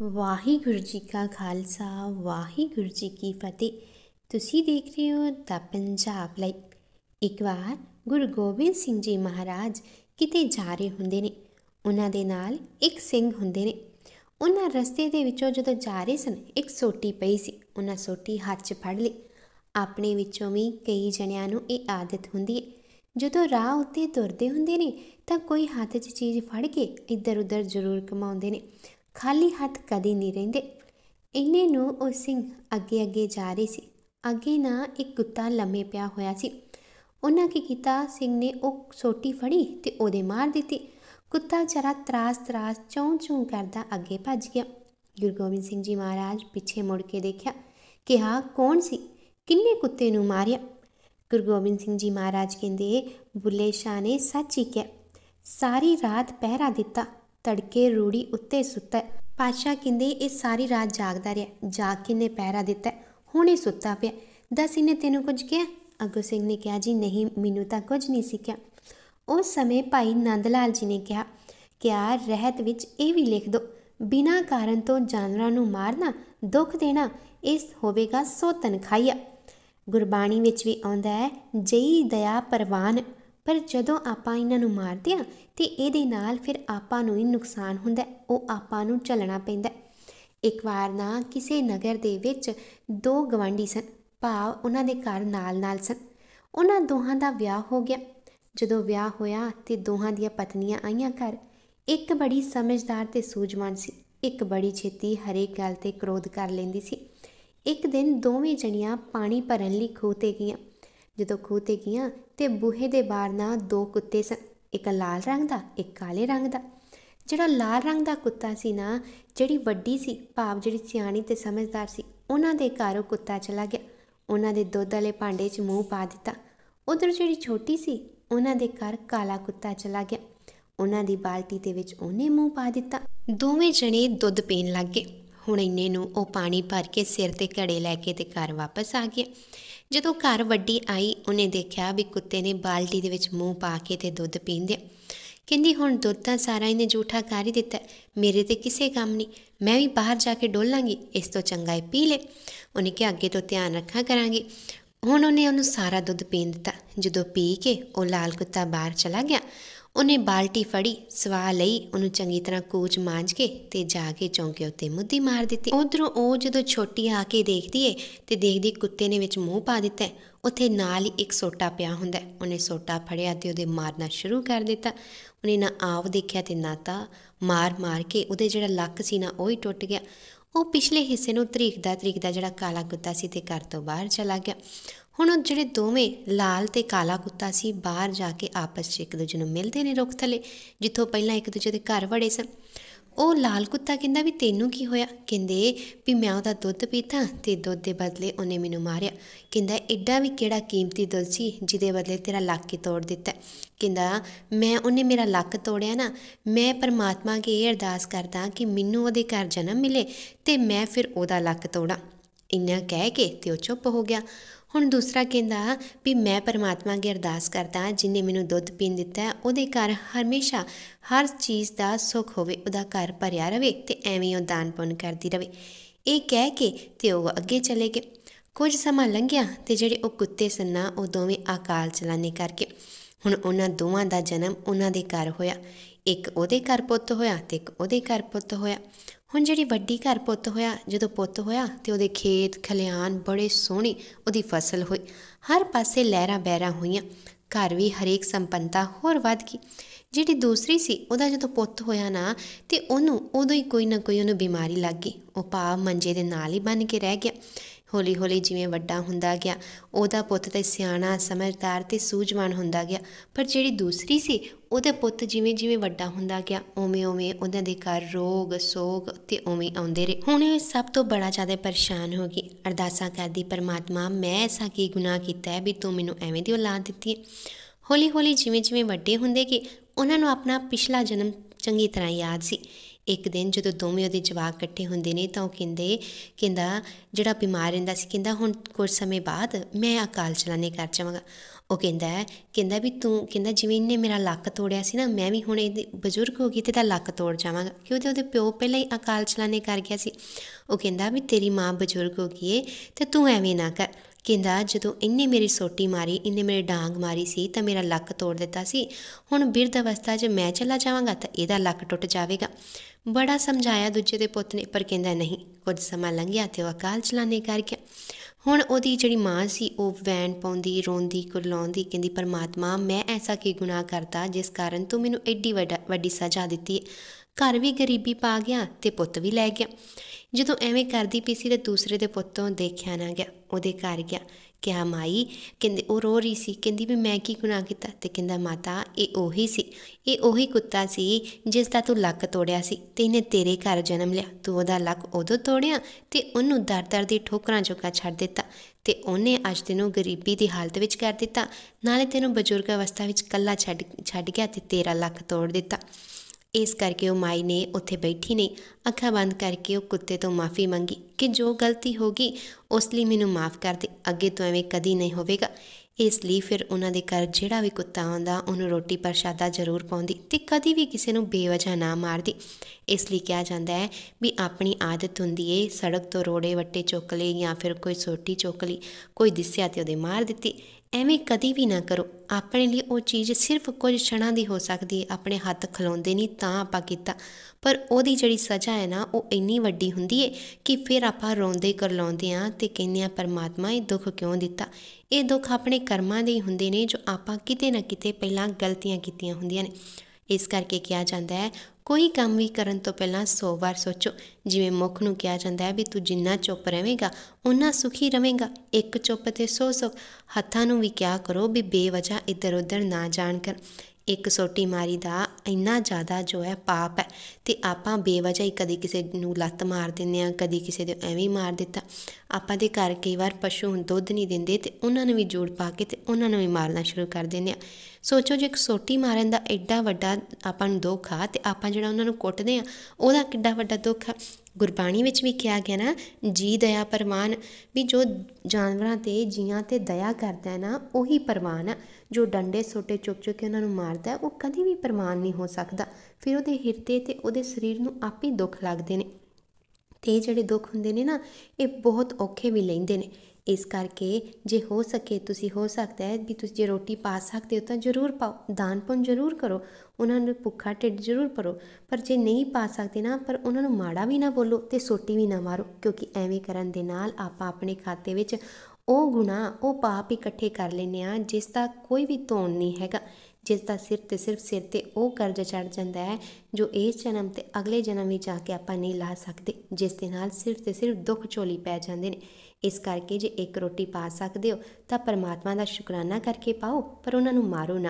ਵਾਹਿਗੁਰੂ ਜੀ ਕਾ ਖਾਲਸਾ ਵਾਹਿਗੁਰੂ ਜੀ ਕੀ ਫਤਿਹ ਤੁਸੀਂ ਦੇਖ ਰਹੇ ਹੋ ਦਾ ਪੰਜਾਬ ਲਾਈਵ ਇੱਕ ਵਾਰ ਗੁਰੂ ਗੋਬਿੰਦ ਸਿੰਘ ਜੀ ਮਹਾਰਾਜ ਕਿਤੇ ਜਾ ਰਹੇ ਹੁੰਦੇ ਨੇ ਉਹਨਾਂ ਦੇ ਨਾਲ ਇੱਕ ਸਿੰਘ ਹੁੰਦੇ ਨੇ ਉਹਨਾਂ ਰਸਤੇ ਦੇ ਵਿੱਚੋਂ ਜਦੋਂ ਜਾ ਰਹੇ ਸਨ ਇੱਕ ਸੋਟੀ ਪਈ ਸੀ ਉਹਨਾਂ ਸੋਟੀ ਹੱਥ 'ਚ ਫੜ ਲਈ ਆਪਣੇ ਵਿੱਚੋਂ ਵੀ ਕਈ ਜਣਿਆਂ ਨੂੰ ਇਹ ਆਦਤ ਹੁੰਦੀ ਹੈ ਜਦੋਂ ਰਾਹ ਉੱਤੇ ਤੁਰਦੇ ਹੁੰਦੇ ਨੇ ਤਾਂ ਕੋਈ ਹੱਥ 'ਚ ਚੀਜ਼ ਫੜ ਕੇ ਇੱਧਰ-ਉੱਧਰ ਜ਼ਰੂਰ ਘਮਾਉਂਦੇ ਨੇ ਖਾਲੀ ਹੱਥ ਕਦੇ ਨਹੀਂ ਰਹਿੰਦੇ ਇੰਨੇ ਨੂੰ ਉਹ ਸਿੰਘ ਅੱਗੇ ਅੱਗੇ ਜਾ ਰਹੇ ਸੀ ਅੱਗੇ ਨਾ ਇੱਕ ਕੁੱਤਾ ਲੰਮੇ ਪਿਆ ਹੋਇਆ ਸੀ ਉਹਨਾਂ ਕੀ ਕੀਤਾ ਸਿੰਘ ਨੇ ਉਹ ਸੋਟੀ ਫੜੀ ਤੇ ਉਹਦੇ ਮਾਰ ਦਿੱਤੀ ਕੁੱਤਾ ਜਰਾ ਤਰਾਸ-ਤਰਾਸ ਚੌਂ-ਚੌਂ ਕਰਦਾ ਅੱਗੇ ਭੱਜ ਗਿਆ ਗੁਰਗੋਬਿੰਦ ਸਿੰਘ ਜੀ ਮਹਾਰਾਜ ਪਿੱਛੇ ਮੁੜ ਕੇ ਦੇਖਿਆ ਕਿ ਹਾਂ ਕੌਣ ਸੀ ਕਿੰਨੇ ਕੁੱਤੇ ਨੂੰ ਮਾਰਿਆ ਗੁਰਗੋਬਿੰਦ ਸਿੰਘ ਜੀ ਮਹਾਰਾਜ ਕਹਿੰਦੇ ਬੁੱਲੇ ਸ਼ਾਹ ਨੇ ਸੱਚ ਹੀ ਕਿਹਾ ਸਾਰੀ ਰਾਤ ਪਹਿਰਾ ਦਿੱਤਾ ਤੜਕੇ ਰੂੜੀ ਉੱਤੇ ਸੁੱਤਾ ਪਾਸ਼ਾ ਕਹਿੰਦੇ ਇਹ ਸਾਰੀ ਰਾਤ ਜਾਗਦਾ ਰਿਹਾ ਜਾ ਕੇ ਨੇ ਪਹਿਰਾ ਦਿੱਤਾ ਹੁਣੇ ਸੁੱਤਾ ਪਿਆ ਦੱਸ ਇਹਨੇ ਤੈਨੂੰ ਕੁਝ ਕਿਹਾ ਅਗੋ ਸਿੰਘ ਨੇ ਕਿਹਾ ਜੀ ਨਹੀਂ ਮੈਨੂੰ ਤਾਂ ਕੁਝ ਨਹੀਂ ਸੀ ਕਿਹਾ ਉਸ ਸਮੇਂ ਭਾਈ ਨੰਦ ਲਾਲ ਜੀ ਨੇ ਕਿਹਾ ਕਿਆ ਰਹਿਤ ਵਿੱਚ ਇਹ ਵੀ ਲਿਖ ਦੋ ਬਿਨਾ ਕਾਰਨ ਤੋਂ ਜਾਨਵਰਾਂ ਨੂੰ ਮਾਰਨਾ ਦੁੱਖ ਦੇਣਾ ਇਸ ਹੋਵੇਗਾ ਸੋ ਤਨਖਾਈਆ ਗੁਰਬਾਣੀ ਵਿੱਚ ਵੀ ਆਉਂਦਾ ਹੈ ਜਈ ਦਇਆ ਪਰਵਾਨ ਪਰ ਜਦੋਂ ਆਪਾਂ ਇਹਨਾਂ ਨੂੰ ਮਾਰਦੇ ਆ ਤੇ ਇਹਦੇ ਨਾਲ ਫਿਰ ਆਪਾਂ ਨੂੰ ਹੀ ਨੁਕਸਾਨ ਹੁੰਦਾ ਉਹ ਆਪਾਂ ਨੂੰ ਚੱਲਣਾ ਪੈਂਦਾ ਇੱਕ ਵਾਰ ਨਾ ਕਿਸੇ ਨਗਰ ਦੇ ਵਿੱਚ ਦੋ ਗਵਾਂਢੀ ਸਨ ਭਾਵ ਉਹਨਾਂ ਦੇ ਘਰ ਨਾਲ-ਨਾਲ ਸਨ ਉਹਨਾਂ ਦੋਹਾਂ ਦਾ ਵਿਆਹ ਹੋ ਗਿਆ ਜਦੋਂ ਵਿਆਹ ਹੋਇਆ ਤੇ ਦੋਹਾਂ ਦੀਆਂ ਪਤਨੀਆਂ ਆਈਆਂ ਘਰ ਇੱਕ ਬੜੀ ਸਮਝਦਾਰ ਤੇ ਸੂਝਵਾਨ ਸੀ ਇੱਕ ਬੜੀ ਛੇਤੀ ਹਰੇਕ ਗੱਲ ਤੇ ਕ੍ਰੋਧ ਕਰ ਲੈਂਦੀ ਸੀ ਇੱਕ ਦਿਨ ਦੋਵੇਂ ਜਣੀਆਂ ਪਾਣੀ ਭਰਨ ਲਈ ਖੋਤੇ ਗਈਆਂ ਜਦੋਂ ਖੂਹ ਤੇ ਗਈਆਂ ਤੇ ਬੂਹੇ ਦੇ ਬਾਹਰ ਨਾ ਦੋ ਕੁੱਤੇ ਸਨ ਇੱਕ ਲਾਲ ਰੰਗ ਦਾ ਇੱਕ ਕਾਲੇ ਰੰਗ ਦਾ ਜਿਹੜਾ ਲਾਲ ਰੰਗ ਦਾ ਕੁੱਤਾ ਸੀ ਨਾ ਜਿਹੜੀ ਵੱਡੀ ਸੀ ਭਾਵ ਜਿਹੜੀ ਸਿਆਣੀ ਤੇ ਸਮਝਦਾਰ ਸੀ ਉਹਨਾਂ ਦੇ ਘਰ ਉਹ ਕੁੱਤਾ ਚਲਾ ਗਿਆ ਉਹਨਾਂ ਦੇ ਦੁੱਧ ਵਾਲੇ ਭਾਂਡੇ 'ਚ ਮੂੰਹ ਪਾ ਦਿੱਤਾ ਉਧਰ ਜਿਹੜੀ ਛੋਟੀ ਸੀ ਉਹਨਾਂ ਦੇ ਘਰ ਕਾਲਾ ਕੁੱਤਾ ਚਲਾ ਗਿਆ ਉਹਨਾਂ ਦੀ ਬਾਲਟੀ ਦੇ ਵਿੱਚ ਉਹਨੇ ਮੂੰਹ ਪਾ ਦਿੱਤਾ ਦੋਵੇਂ ਜਣੇ ਦੁੱਧ ਪੀਣ ਲੱਗ ਗਏ ਹੁਣ ਇੰਨੇ ਨੂੰ ਉਹ ਪਾਣੀ ਭਰ ਕੇ ਸਿਰ ਤੇ ਘੜੇ ਲੈ ਕੇ ਤੇ ਘਰ ਵਾਪਸ ਆ ਗਿਆ ਜਦੋਂ ਘਰ ਵੱਡੀ ਆਈ ਉਹਨੇ ਦੇਖਿਆ ਵੀ ਕੁੱਤੇ ਨੇ ਬਾਲਟੀ ਦੇ ਵਿੱਚ ਮੂੰਹ ਪਾ ਕੇ ਤੇ ਦੁੱਧ ਪੀਂਦੇ ਕਹਿੰਦੀ ਹੁਣ ਦੁੱਧ ਤਾਂ ਸਾਰਾ ਇਹਨੇ ਝੂਠਾ ਕਰ ਹੀ ਦਿੱਤਾ ਮੇਰੇ ਤੇ ਕਿਸੇ ਕੰਮ ਨਹੀਂ ਮੈਂ ਵੀ ਬਾਹਰ ਜਾ ਕੇ ਡੋਲਾਂਗੀ ਇਸ ਤੋਂ ਚੰਗਾ ਹੈ ਪੀ ਲੈ ਉਹਨੇ ਕਿ ਅੱਗੇ ਤੋਂ ਧਿਆਨ ਰੱਖਾਂ ਕਰਾਂਗੀ ਹੁਣ ਉਹਨੇ ਉਹਨੂੰ ਸਾਰਾ ਦੁੱਧ ਪੀਂ ਦਿੱਤਾ ਜਦੋਂ ਪੀ ਕੇ ਉਹ ਲਾਲ ਕੁੱਤਾ ਬਾਹਰ ਚਲਾ ਗਿਆ ਉਹਨੇ ਬਾਲਟੀ ਫੜੀ ਸਵਾ ਲਈ ਉਹਨੂੰ ਚੰਗੀ ਤਰ੍ਹਾਂ ਕੋਚ ਮਾਂਜ ਕੇ ਤੇ ਜਾ ਕੇ ਚੌਂਕੇ ਉੱਤੇ ਮੁੱਦੀ ਮਾਰ ਦਿੱਤੀ ਉਧਰੋਂ ਉਹ ਜਦੋਂ ਛੋਟੀ ਆ ਕੇ ਦੇਖਦੀ ਏ ਤੇ ਦੇਖਦੀ ਕੁੱਤੇ ਨੇ ਵਿੱਚ ਮੂੰਹ ਪਾ ਦਿੱਤਾ ਉੱਥੇ ਨਾਲ ਹੀ ਇੱਕ ਸੋਟਾ ਪਿਆ ਹੁੰਦਾ ਉਹਨੇ ਸੋਟਾ ਫੜਿਆ ਤੇ ਉਹਦੇ ਮਾਰਨਾ ਸ਼ੁਰੂ ਕਰ ਦਿੱਤਾ ਉਹਨੇ ਨਾ ਆਪ ਦੇਖਿਆ ਤੇ ਨਾ ਤਾਂ ਮਾਰ-ਮਾਰ ਕੇ ਉਹਦੇ ਜਿਹੜਾ ਲੱਕ ਸੀ ਨਾ ਉਹ ਹੀ ਟੁੱਟ ਗਿਆ ਉਹ ਪਿਛਲੇ ਹਿੱਸੇ ਨੂੰ ਤਰੀਕਦਾ ਤਰੀਕਦਾ ਜਿਹੜਾ ਕਾਲਾ ਕੁੱਤਾ ਸੀ ਤੇ ਘਰ ਤੋਂ ਬਾਹਰ ਚਲਾ ਗਿਆ ਹੁਣ ਉਹ ਜਿਹੜੇ ਦੋਵੇਂ ਲਾਲ ਤੇ ਕਾਲਾ ਕੁੱਤਾ ਸੀ ਬਾਹਰ ਜਾ ਕੇ ਆਪਸ 'ਚ ਇੱਕ ਦੂਜੇ ਨੂੰ ਮਿਲਦੇ ਨੇ ਰੁੱਖ ਥਲੇ ਜਿੱਥੋਂ ਪਹਿਲਾਂ ਇੱਕ ਦੂਜੇ ਦੇ ਘਰ ਵੜੇ ਸਨ ਉਹ ਲਾਲ ਕੁੱਤਾ ਕਹਿੰਦਾ ਵੀ ਤੈਨੂੰ ਕੀ ਹੋਇਆ ਕਹਿੰਦੇ ਵੀ ਮੈਂ ਉਹਦਾ ਦੁੱਧ ਪੀਤਾ ਤੇ ਦੁੱਧ ਦੇ ਬਦਲੇ ਉਹਨੇ ਮੈਨੂੰ ਮਾਰਿਆ ਕਹਿੰਦਾ ਐਡਾ ਵੀ ਕਿਹੜਾ ਕੀਮਤੀ ਦੁੱਧ ਸੀ ਜਿਹਦੇ ਬਦਲੇ ਤੇਰਾ ਲੱਕ ਹੀ ਤੋੜ ਦਿੱਤਾ ਕਹਿੰਦਾ ਮੈਂ ਉਹਨੇ ਮੇਰਾ ਲੱਕ ਤੋੜਿਆ ਨਾ ਮੈਂ ਪਰਮਾਤਮਾ ਕੇ ਇਹ ਅਰਦਾਸ ਕਰਦਾ ਕਿ ਮੈਨੂੰ ਉਹਦੇ ਘਰ ਜਨਮ ਮਿਲੇ ਤੇ ਮੈਂ ਫਿਰ ਉਹਦਾ ਲੱਕ ਤੋੜਾਂ ਇੰਨਾ ਕਹਿ ਕੇ ਤੇ ਉਹ ਚੁੱਪ ਹੋ ਗਿਆ ਹੁਣ ਦੂਸਰਾ ਕਹਿੰਦਾ ਵੀ ਮੈਂ ਪਰਮਾਤਮਾ ਅਗੇ ਅਰਦਾਸ ਕਰਦਾ ਜਿਨੇ ਮੈਨੂੰ ਦੁੱਧ ਪੀਣ ਦਿੱਤਾ ਉਹਦੇ ਘਰ ਹਮੇਸ਼ਾ ਹਰ ਚੀਜ਼ ਦਾ ਸੁੱਖ ਹੋਵੇ ਉਹਦਾ ਘਰ ਭਰਿਆ ਰਵੇ ਤੇ ਐਵੇਂ ਉਹ ਦਾਨ ਪੁੰਨ ਕਰਦੀ ਰਵੇ ਇਹ ਕਹਿ ਕੇ ਤੇ ਉਹ ਅੱਗੇ ਚਲੇ ਗਏ ਕੁਝ ਸਮਾਂ ਲੰਘਿਆ ਤੇ ਜਿਹੜੇ ਉਹ ਕੁੱਤੇ ਸੰਨਾ ਉਹ ਦੋਵੇਂ ਆਕਾਲ ਚਲਾਣੇ ਕਰਕੇ ਹੁਣ ਉਹਨਾਂ ਦੋਵਾਂ ਦਾ ਜਨਮ ਉਹਨਾਂ ਦੇ ਘਰ ਹੋਇਆ ਇੱਕ ਉਹਦੇ ਘਰ ਪੁੱਤ ਹੋਇਆ ਤੇ ਇੱਕ ਉਹਦੇ ਘਰ ਪੁੱਤ ਹੋਇਆ ਹੁਣ ਜਿਹੜੀ ਵੱਡੀ ਘਰ ਪੁੱਤ ਹੋਇਆ ਜਦੋਂ ਪੁੱਤ ਹੋਇਆ ਤੇ ਉਹਦੇ ਖੇਤ ਖਲਿਆਨ ਬੜੇ ਸੋਹਣੇ ਉਹਦੀ ਫਸਲ ਹੋਈ ਹਰ ਪਾਸੇ ਲਹਿਰਾਂ ਬਹਿਰਾਂ ਹੋਈਆਂ ਘਰ ਵੀ ਹਰੇਕ ਸੰਪੰਤਾ ਹੋਰ ਵੱਧ ਗਈ ਜਿਹੜੀ ਦੂਸਰੀ ਸੀ ਉਹਦਾ ਜਦੋਂ ਪੁੱਤ ਹੋਇਆ ਨਾ ਤੇ ਉਹਨੂੰ ਉਦੋਂ ਹੀ ਕੋਈ ਨਾ ਕੋਈ ਉਹਨੂੰ ਬਿਮਾਰੀ ਲੱਗ ਗਈ ਉਹ ਪਾਵ ਮੰਜੇ ਦੇ ਨਾਲ ਹੀ ਬਣ ਕੇ ਰਹਿ ਗਿਆ ਹੌਲੀ ਹੌਲੀ ਜਿਵੇਂ ਵੱਡਾ ਹੁੰਦਾ ਗਿਆ ਉਹਦਾ ਪੁੱਤ ਤੇ ਸਿਆਣਾ ਸਮਝਦਾਰ ਤੇ ਸੂਝਵਾਨ ਹੁੰਦਾ ਗਿਆ ਪਰ ਜਿਹੜੀ ਦੂਸਰੀ ਸੀ ਉਹਦੇ ਪੁੱਤ ਜਿਵੇਂ ਜਿਵੇਂ ਵੱਡਾ ਹੁੰਦਾ ਗਿਆ ਉਵੇਂ ਉਵੇਂ ਉਹਨਾਂ ਦੇ ਘਰ ਰੋਗ ਸੋਗ ਤੇ ਉਵੇਂ ਆਉਂਦੇ ਰਹੇ ਹੁਣ ਇਹ ਸਭ ਤੋਂ ਬੜਾ ਜ਼ਿਆਦਾ ਪਰੇਸ਼ਾਨ ਹੋ ਗਈ ਅਰਦਾਸਾਂ ਕਰਦੀ ਪਰਮਾਤਮਾ ਮੈਂ ਐਸਾ ਕੀ ਗੁਨਾਹ ਕੀਤਾ ਹੈ ਵੀ ਤੂੰ ਮੈਨੂੰ ਐਵੇਂ ਦੀ ਔਲਾਦ ਦਿੱਤੀ ਹੈ ਹੌਲੀ ਹੌਲੀ ਜਿਵੇਂ ਜਿਵੇਂ ਵੱਡੇ ਹੁੰਦੇ ਕਿ ਉਹਨਾਂ ਨੂੰ ਆਪਣਾ ਪਿਛਲਾ ਜਨਮ ਚੰਗੀ ਤਰ੍ਹਾਂ ਯਾਦ ਸੀ ਇੱਕ ਦਿਨ ਜਦੋਂ ਦੋਵੇਂ ਉਹਦੇ ਜਵਾਕ ਇਕੱਠੇ ਹੁੰਦੇ ਨੇ ਤਾਂ ਉਹ ਕਹਿੰਦੇ ਕਹਿੰਦਾ ਜਿਹੜਾ ਬਿਮਾਰ ਰਹਿੰਦਾ ਸੀ ਕਹਿੰਦਾ ਹੁਣ ਕੁਝ ਸਮੇਂ ਬਾਅਦ ਮੈਂ ਅਕਾਲ ਚਲਾਣੇ ਕਰ ਜਾਵਾਂਗਾ ਉਹ ਕਹਿੰਦਾ ਕਹਿੰਦਾ ਵੀ ਤੂੰ ਕਹਿੰਦਾ ਜਿਵੇਂ ਇਹਨੇ ਮੇਰਾ ਲੱਕ ਤੋੜਿਆ ਸੀ ਨਾ ਮੈਂ ਵੀ ਹੁਣ ਇਹ ਬਜ਼ੁਰਗ ਹੋ ਗਈ ਤੇ ਤਾਂ ਲੱਕ ਤੋੜ ਜਾਵਾਂਗਾ ਕਿਉਂ ਤੇ ਉਹਦੇ ਪਿਓ ਪਹਿਲਾਂ ਹੀ ਅਕਾਲ ਚਲਾਣੇ ਕਰ ਗਿਆ ਸੀ ਉਹ ਕਹਿੰਦਾ ਵੀ ਤੇਰੀ ਮਾਂ ਬਜ਼ੁਰਗ ਹੋ ਗਈ ਏ ਤੇ ਤੂੰ ਐਵੇਂ ਨਾ ਕਰ ਕਹਿੰਦਾ ਜਦੋਂ ਇੰਨੇ ਮੇਰੀ ਸੋਟੀ ਮਾਰੀ ਇੰਨੇ ਮੇਰੇ ਡਾਂਗ ਮਾਰੀ ਸੀ ਤਾਂ ਮੇਰਾ ਲੱਕ ਤੋੜ ਦਿੱਤਾ ਸੀ ਹੁਣ ਬਿਰਧ ਅਵਸਥਾ 'ਚ ਮੈਂ ਚਲਾ ਜਾਵਾਂਗਾ ਤਾਂ ਇਹਦਾ ਲੱਕ ਟੁੱਟ ਜਾਵੇਗਾ ਬੜਾ ਸਮਝਾਇਆ ਦੂਜੇ ਦੇ ਪੁੱਤ ਨੇ ਪਰ ਕਹਿੰਦਾ ਨਹੀਂ ਕੁਝ ਸਮਾਂ ਲੰਘਿਆ ਤੇ ਉਹ ਅਕਾਲ ਚਲਾਣੇ ਕਰ ਗਿਆ ਹੁਣ ਉਹਦੀ ਜਿਹੜੀ ਮਾਂ ਸੀ ਉਹ ਵੈਣ ਪਾਉਂਦੀ ਰੋਂਦੀ ਕੁਰਲਾਉਂਦੀ ਕਹਿੰਦੀ ਪਰਮਾਤਮਾ ਮੈਂ ਐਸਾ ਕੀ ਗੁਨਾਹ ਕਰਤਾ ਜਿਸ ਕਾਰਨ ਤੂੰ ਮੈਨੂੰ ਐਡੀ ਵੱਡੀ ਸਜ਼ਾ ਦਿੱਤੀ ਘਰ ਵੀ ਗਰੀਬੀ ਪਾ ਗਿਆ ਤੇ ਪੁੱਤ ਵੀ ਲੈ ਗਿਆ ਜਦੋਂ ਐਵੇਂ ਕਰਦੀ ਪਈ ਸੀ ਤੇ ਦੂਸਰੇ ਦੇ ਪੁੱਤੋਂ ਦੇਖਿਆ ਨਾ ਗਿਆ ਉਹਦੇ ਘਰ ਗਿਆ ਕਿਹਾ ਮਾਈ ਕਹਿੰਦੇ ਉਹ ਰੋ ਰਹੀ ਸੀ ਕਹਿੰਦੀ ਵੀ ਮੈਂ ਕੀ ਗੁਨਾਹ ਕੀਤਾ ਤੇ ਕਹਿੰਦਾ ਮਾਤਾ ਇਹ ਉਹੀ ਸੀ ਇਹ ਉਹੀ ਕੁੱਤਾ ਸੀ ਜਿਸ ਦਾ ਤੂੰ ਲੱਕ ਤੋੜਿਆ ਸੀ ਤੇ ਇਹਨੇ ਤੇਰੇ ਘਰ ਜਨਮ ਲਿਆ ਤੂੰ ਉਹਦਾ ਲੱਕ ਉਦੋਂ ਤੋੜਿਆ ਤੇ ਉਹਨੂੰ ਦਰਦਰ ਦਰ ਦੀ ਠੋਕਰਾਂ ਚੁੱਕਾ ਛੱਡ ਦਿੱਤਾ ਤੇ ਉਹਨੇ ਅੱਜ ਤੈਨੂੰ ਗਰੀਬੀ ਦੀ ਹਾਲਤ ਵਿੱਚ ਕਰ ਦਿੱਤਾ ਨਾਲੇ ਤੈਨੂੰ ਬਜ਼ੁਰਗ ਅਵਸਥਾ ਵਿੱਚ ਕੱਲਾ ਛੱਡ ਛੱਡ ਗਿਆ ਤੇ ਤੇਰਾ ਲੱਕ ਤੋੜ ਦਿੱਤਾ ਇਸ ਕਰਕੇ ਉਹ ਮਾਈ ਨੇ ਉੱਥੇ ਬੈਠੀ ਨੇ ਅੱਖਾਂ ਬੰਦ ਕਰਕੇ ਉਹ ਕੁੱਤੇ ਤੋਂ ਮਾਫੀ ਮੰਗੀ ਕਿ ਜੋ ਗਲਤੀ ਹੋ ਗਈ ਉਸ ਲਈ ਮੈਨੂੰ ਮਾਫ ਕਰ ਦੇ ਅੱਗੇ ਤੋਂ ਐਵੇਂ ਕਦੀ ਨਹੀਂ ਹੋਵੇਗਾ ਇਸ ਲਈ ਫਿਰ ਉਹਨਾਂ ਦੇ ਘਰ ਜਿਹੜਾ ਵੀ ਕੁੱਤਾ ਆਉਂਦਾ ਉਹਨੂੰ ਰੋਟੀ ਪ੍ਰਸ਼ਾਦਾ ਜ਼ਰੂਰ ਪਾਉਂਦੀ ਤੇ ਕਦੀ ਵੀ ਕਿਸੇ ਨੂੰ ਬੇਵਜ੍ਹਾ ਨਾ ਮਾਰਦੀ ਇਸ ਲਈ ਕਿਹਾ ਜਾਂਦਾ ਹੈ ਵੀ ਆਪਣੀ ਆਦਤ ਹੁੰਦੀ ਏ ਸੜਕ ਤੋਂ ਰੋੜੇ ਵੱਟੇ ਚੁੱਕ ਲਈ ਜਾਂ ਫਿਰ ਕੋਈ ਸੋਟੀ ਚੁੱਕ ਲਈ ਕੋਈ ਦਿਸਿਆ ਤੇ ਉਹਦੇ ਮਾਰ ਦਿੱਤੀ ਐਵੇਂ ਕਦੀ ਵੀ ਨਾ ਕਰੋ ਆਪਣੇ ਲਈ ਉਹ ਚੀਜ਼ ਸਿਰਫ ਕੁਝ ਛਣਾਂ ਦੀ ਹੋ ਸਕਦੀ ਹੈ ਆਪਣੇ ਹੱਥ ਖਲਾਉਂਦੇ ਨਹੀਂ ਤਾਂ ਆਪਾਂ ਕੀਤਾ ਪਰ ਉਹਦੀ ਜਿਹੜੀ ਸਜ਼ਾ ਹੈ ਨਾ ਉਹ ਇੰਨੀ ਵੱਡੀ ਹੁੰਦੀ ਹੈ ਕਿ ਫਿਰ ਆਪਾਂ ਰੋਂਦੇ ਕਰ ਲਾਉਂਦੇ ਆ ਤੇ ਕਹਿੰਦੇ ਆ ਪਰਮਾਤਮਾ ਇਹ ਦੁੱਖ ਕਿਉਂ ਦਿੱਤਾ ਇਹ ਦੁੱਖ ਆਪਣੇ ਕਰਮਾਂ ਦੇ ਹੁੰਦੇ ਨੇ ਜੋ ਆਪਾਂ ਕਿਤੇ ਨਾ ਕਿਤੇ ਪਹਿਲਾਂ ਗਲਤੀਆਂ ਕੀਤੀਆਂ ਹੁੰਦੀਆਂ ਨੇ ਇਸ ਕਰਕੇ ਕਿਹਾ ਜਾਂਦਾ ਹੈ ਕੋਈ ਕੰਮ ਵੀ ਕਰਨ ਤੋਂ ਪਹਿਲਾਂ 100 ਵਾਰ ਸੋਚੋ ਜਿਵੇਂ ਮੁੱਖ ਨੂੰ ਕਿਹਾ ਜਾਂਦਾ ਹੈ ਵੀ ਤੂੰ ਜਿੰਨਾ ਚੁੱਪ ਰਹੇਂਗਾ ਉਨਾ ਸੁਖੀ ਰਹੇਂਗਾ ਇੱਕ ਚੁੱਪ ਤੇ 100 ਸੁਖ ਹੱਥਾਂ ਨੂੰ ਵੀ ਕਿਹਾ ਕਰੋ ਵੀ ਬੇਵਜ੍ਹਾ ਇੱਧਰ ਉੱਧਰ ਨਾ ਜਾਣ ਕਰ ਇੱਕ ਸੋਟੀ ਮਾਰੀ ਦਾ ਇੰਨਾ ਜ਼ਿਆਦਾ ਜੋ ਹੈ ਪਾਪ ਹੈ ਤੇ ਆਪਾਂ ਬੇਵਜ੍ਹਾ ਹੀ ਕਦੇ ਕਿਸੇ ਨੂੰ ਲੱਤ ਮਾਰ ਦਿੰਦੇ ਆ ਕਦੀ ਕਿਸੇ ਦੇ ਐਵੇਂ ਮਾਰ ਦਿੱਤਾ ਆਪਾਂ ਦੇ ਘਰ ਕਈ ਵਾਰ ਪਸ਼ੂ ਦੁੱਧ ਨਹੀਂ ਦਿੰਦੇ ਤੇ ਉਹਨਾਂ ਨੂੰ ਵੀ ਜੋੜ ਪਾ ਕੇ ਤੇ ਉਹਨਾਂ ਨੂੰ ਵੀ ਮਾਰਨਾ ਸ਼ੁਰੂ ਕਰ ਦਿੰਦੇ ਆ ਸੋਚੋ ਜੇ ਇੱਕ ਸੋਟੀ ਮਾਰਨ ਦਾ ਐਡਾ ਵੱਡਾ ਆਪਾਂ ਨੂੰ ਦੁੱਖ ਆ ਤੇ ਆਪਾਂ ਜਿਹੜਾ ਉਹਨਾਂ ਨੂੰ ਕੁੱਟਦੇ ਆ ਉਹਦਾ ਕਿੱਡਾ ਵੱਡਾ ਦੁੱਖ ਆ ਗੁਰਬਾਣੀ ਵਿੱਚ ਵੀ ਕਿਹਾ ਗਿਆ ਨਾ ਜੀ ਦਇਆ ਪਰਮਾਨ ਵੀ ਜੋ ਜਾਨਵਰਾਂ ਤੇ ਜੀਆਂ ਤੇ ਦਇਆ ਕਰਦਾ ਹੈ ਨਾ ਉਹੀ ਪਰਮਾਨ ਜੋ ਡੰਡੇ ਸੋਟੇ ਚੁੱਕ ਚੁੱਕ ਕੇ ਉਹਨਾਂ ਨੂੰ ਮਾਰਦਾ ਉਹ ਕਦੀ ਵੀ ਪਰਮਾਨ ਨਹੀਂ ਹੋ ਸਕਦਾ ਫਿਰ ਉਹਦੇ ਹਿਰਦੇ ਤੇ ਉਹਦੇ ਸਰੀਰ ਨੂੰ ਆਪੇ ਦੁੱਖ ਲੱਗਦੇ ਨੇ ਤੇ ਜਿਹੜੇ ਦੁੱਖ ਹੁੰਦੇ ਨੇ ਨਾ ਇਹ ਬਹੁਤ ਔਖੇ ਵੀ ਲੈਂਦੇ ਨੇ ਇਸ ਕਰਕੇ ਜੇ ਹੋ ਸਕੇ ਤੁਸੀਂ ਹੋ ਸਕਦਾ ਹੈ ਵੀ ਤੁਸੀਂ ਜੇ ਰੋਟੀ ਪਾ ਸਕਦੇ ਹੋ ਤਾਂ ਜ਼ਰੂਰ ਪਾਓ ਦਾਨ ਪੁੰਨ ਜ਼ਰੂਰ ਕਰੋ ਉਹਨਾਂ ਨੂੰ ਭੁੱਖਾ ਢਿੱਡ ਜ਼ਰੂਰ ਭਰੋ ਪਰ ਜੇ ਨਹੀਂ ਪਾ ਸਕਦੇ ਨਾ ਪਰ ਉਹਨਾਂ ਨੂੰ ਮਾੜਾ ਵੀ ਨਾ ਬੋਲੋ ਤੇ ਸੋਟੀ ਵੀ ਨਾ ਮਾਰੋ ਕਿਉਂਕਿ ਐਵੇਂ ਕਰਨ ਦੇ ਨਾਲ ਆਪਾਂ ਆਪਣੇ ਖਾਤੇ ਵਿੱਚ ਉਹ ਗੁਨਾਹ ਉਹ ਪਾਪ ਇਕੱਠੇ ਕਰ ਲੈਨੇ ਆ ਜਿਸ ਦਾ ਕੋਈ ਵੀ ਤੋਣ ਨਹੀਂ ਹੈਗਾ ਜਿਸ ਦਾ ਸਿਰ ਤੇ ਸਿਰਫ ਸਿਰ ਤੇ ਉਹ ਕਰਜ਼ਾ ਚੜ ਜਾਂਦਾ ਹੈ ਜੋ ਇਸ ਜਨਮ ਤੇ ਅਗਲੇ ਜਨਮ ਵਿੱਚ ਜਾ ਕੇ ਆਪਾਂ ਨਹੀਂ ਲਾ ਸਕਦੇ ਜਿਸ ਦੇ ਨਾਲ ਸਿਰਫ ਤੇ ਸਿਰਫ ਦੁੱਖ ਝੋਲੀ ਪੈ ਜਾਂਦੇ ਨੇ ਇਸ ਕਰਕੇ ਜੇ ਇੱਕ ਰੋਟੀ ਪਾ ਸਕਦੇ ਹੋ ਤਾਂ ਪਰਮਾਤਮਾ ਦਾ ਸ਼ੁਕਰਾਨਾ ਕਰਕੇ ਪਾਓ ਪਰ ਉਹਨਾਂ ਨੂੰ ਮਾਰੋ ਨਾ